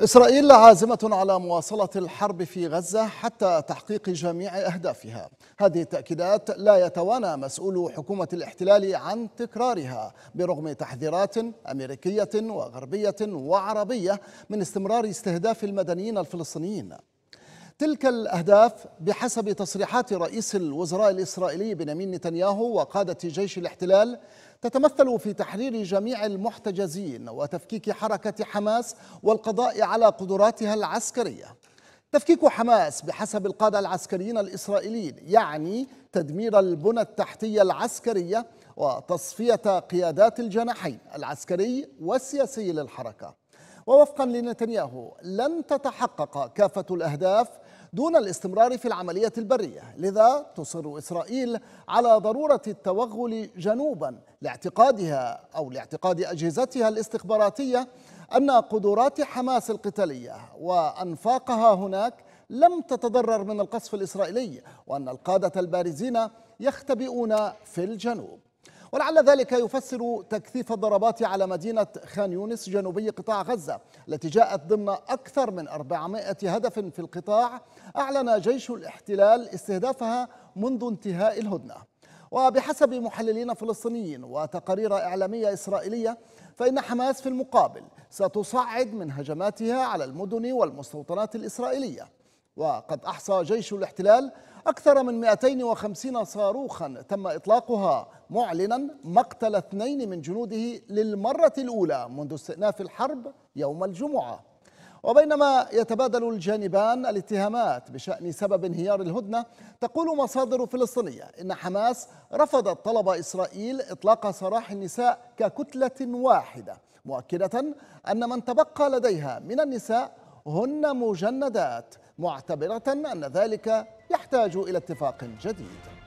إسرائيل عازمة على مواصلة الحرب في غزة حتى تحقيق جميع أهدافها هذه التأكيدات لا يتوانى مسؤول حكومة الاحتلال عن تكرارها برغم تحذيرات أمريكية وغربية وعربية من استمرار استهداف المدنيين الفلسطينيين تلك الأهداف بحسب تصريحات رئيس الوزراء الإسرائيلي بنيامين نتنياهو وقادة جيش الاحتلال تتمثل في تحرير جميع المحتجزين وتفكيك حركة حماس والقضاء على قدراتها العسكرية تفكيك حماس بحسب القادة العسكريين الإسرائيليين يعني تدمير البنى التحتية العسكرية وتصفية قيادات الجناحين العسكري والسياسي للحركة ووفقا لنتنياهو لن تتحقق كافة الأهداف دون الاستمرار في العملية البرية لذا تصر إسرائيل على ضرورة التوغل جنوبا لاعتقادها أو لاعتقاد أجهزتها الاستخباراتية أن قدرات حماس القتالية وأنفاقها هناك لم تتضرر من القصف الإسرائيلي وأن القادة البارزين يختبئون في الجنوب ولعل ذلك يفسر تكثيف الضربات على مدينة خان يونس جنوبي قطاع غزة التي جاءت ضمن أكثر من 400 هدف في القطاع أعلن جيش الاحتلال استهدافها منذ انتهاء الهدنة وبحسب محللين فلسطينيين وتقارير إعلامية إسرائيلية فإن حماس في المقابل ستصعد من هجماتها على المدن والمستوطنات الإسرائيلية وقد أحصى جيش الاحتلال أكثر من 250 صاروخا تم إطلاقها معلنا مقتل اثنين من جنوده للمرة الأولى منذ استئناف الحرب يوم الجمعة وبينما يتبادل الجانبان الاتهامات بشأن سبب انهيار الهدنة تقول مصادر فلسطينية إن حماس رفضت طلب إسرائيل إطلاق سراح النساء ككتلة واحدة مؤكدة أن من تبقى لديها من النساء هن مجندات معتبرة أن ذلك يحتاج إلى اتفاق جديد